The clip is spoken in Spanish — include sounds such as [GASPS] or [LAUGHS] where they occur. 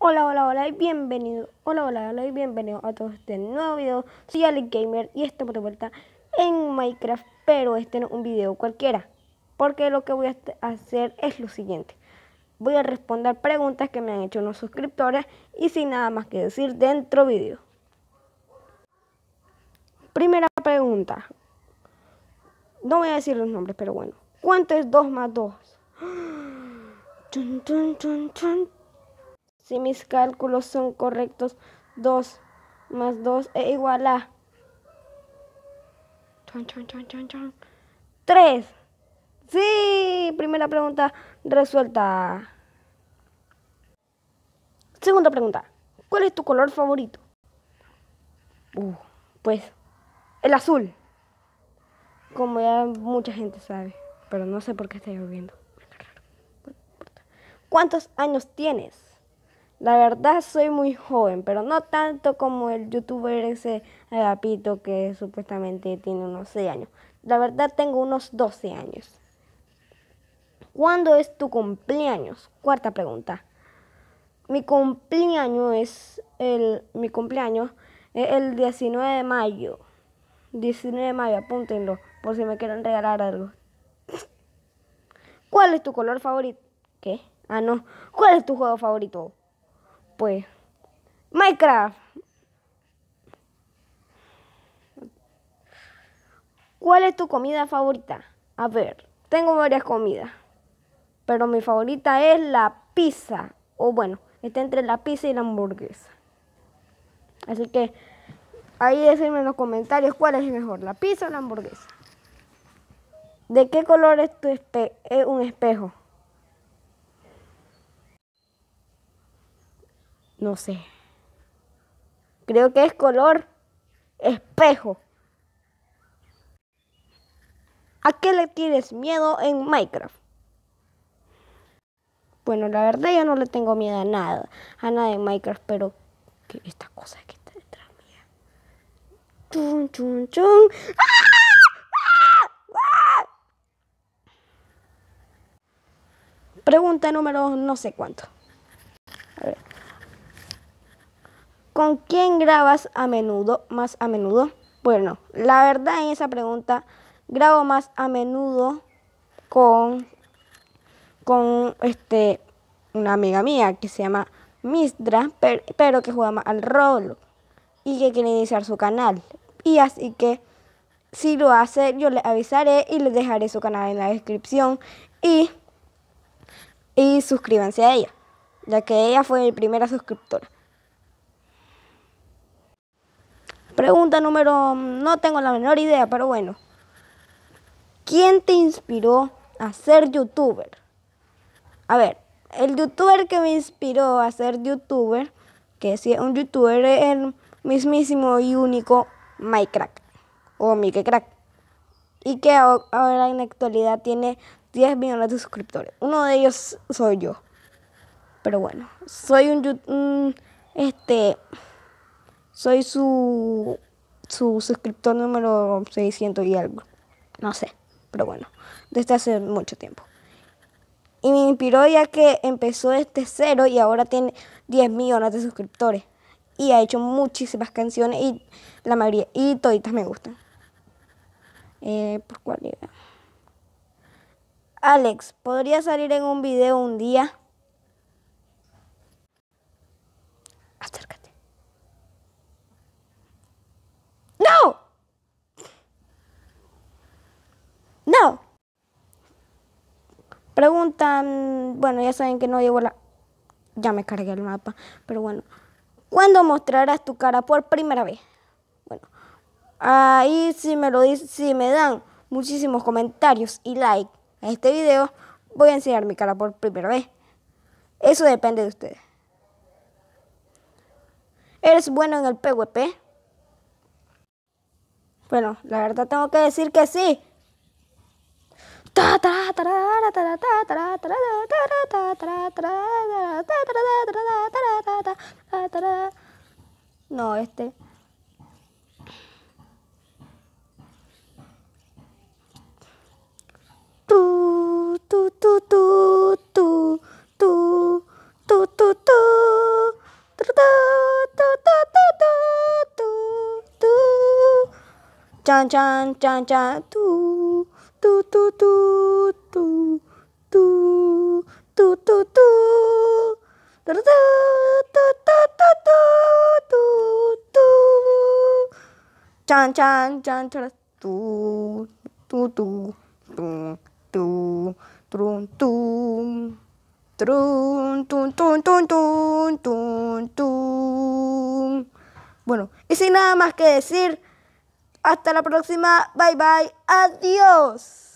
Hola, hola, hola y bienvenido. Hola, hola, hola y bienvenido a todos este nuevo video. Soy Alex Gamer y estamos de vuelta en Minecraft, pero este no es un video cualquiera. Porque lo que voy a hacer es lo siguiente. Voy a responder preguntas que me han hecho unos suscriptores y sin nada más que decir dentro video. Primera pregunta. No voy a decir los nombres, pero bueno. ¿Cuánto es 2 más 2? [GASPS] si mis cálculos son correctos. 2 más 2 es igual a 3. Sí, primera pregunta resuelta. Segunda pregunta. ¿Cuál es tu color favorito? Uh, pues el azul. Como ya mucha gente sabe, pero no sé por qué está lloviendo. ¿Cuántos años tienes? La verdad soy muy joven, pero no tanto como el youtuber ese agapito que supuestamente tiene unos 6 años. La verdad tengo unos 12 años. ¿Cuándo es tu cumpleaños? Cuarta pregunta. Mi cumpleaños es el mi cumpleaños el 19 de mayo. 19 de mayo, apúntenlo por si me quieren regalar algo. [LAUGHS] ¿Cuál es tu color favorito? ¿Qué? Ah, no. ¿Cuál es tu juego favorito? pues. Minecraft. ¿Cuál es tu comida favorita? A ver, tengo varias comidas. Pero mi favorita es la pizza. O bueno, está entre la pizza y la hamburguesa. Así que ahí decirme en los comentarios cuál es mejor, la pizza o la hamburguesa. ¿De qué color es tu es un espejo? No sé. Creo que es color espejo. ¿A qué le tienes miedo en Minecraft? Bueno, la verdad yo no le tengo miedo a nada, a nada en Minecraft, pero esta cosa que está detrás mía. Chun, chun, ¡Ah! ¡Ah! ¡Ah! Pregunta número no sé cuánto. A ver. ¿Con quién grabas a menudo, más a menudo? Bueno, la verdad en esa pregunta grabo más a menudo con, con este, una amiga mía que se llama Mistra, pero, que juega más al rollo y que quiere iniciar su canal. Y así que si lo hace, yo le avisaré y le dejaré su canal en la descripción y, y suscríbanse a ella, ya que ella fue mi primera suscriptora. Pregunta número, mm, no tengo la menor idea, pero bueno. ¿Quién te inspiró a ser youtuber? A ver, el youtuber que me inspiró a ser youtuber, que si es un youtuber, es el mismísimo y único MyCrack. o Mike Crack, y que ahora en la actualidad tiene 10 millones de suscriptores. Uno de ellos soy yo. Pero bueno, soy un, un este soy su, su suscriptor número 600 y algo. No sé, pero bueno, desde hace mucho tiempo. Y me inspiró ya que empezó este cero y ahora tiene 10 millones de suscriptores. Y ha hecho muchísimas canciones y la mayoría, y toditas me gustan. Eh, ¿Por pues, Alex, ¿podría salir en un video un día? Preguntan, bueno, ya saben que no llevo la... Ya me cargué el mapa, pero bueno. ¿Cuándo mostrarás tu cara por primera vez? Bueno, ahí si me lo si me dan muchísimos comentarios y like a este video, voy a enseñar mi cara por primera vez. Eso depende de ustedes. ¿Eres bueno en el PvP? Bueno, la verdad tengo que decir que sí. No, este. Tu, tu, tu, tu, tu, tu, tu, tu, tu. Chan, chan, chan, chan, tu tu, tu, tu, tu, tu, tu, tu, tu. Chan, chan, chan, chan, tu, tu, tu, tu, tu, tu tu, tum, tum, Bueno, y sin nada más que decir. Hasta la próxima. Bye bye. Adiós.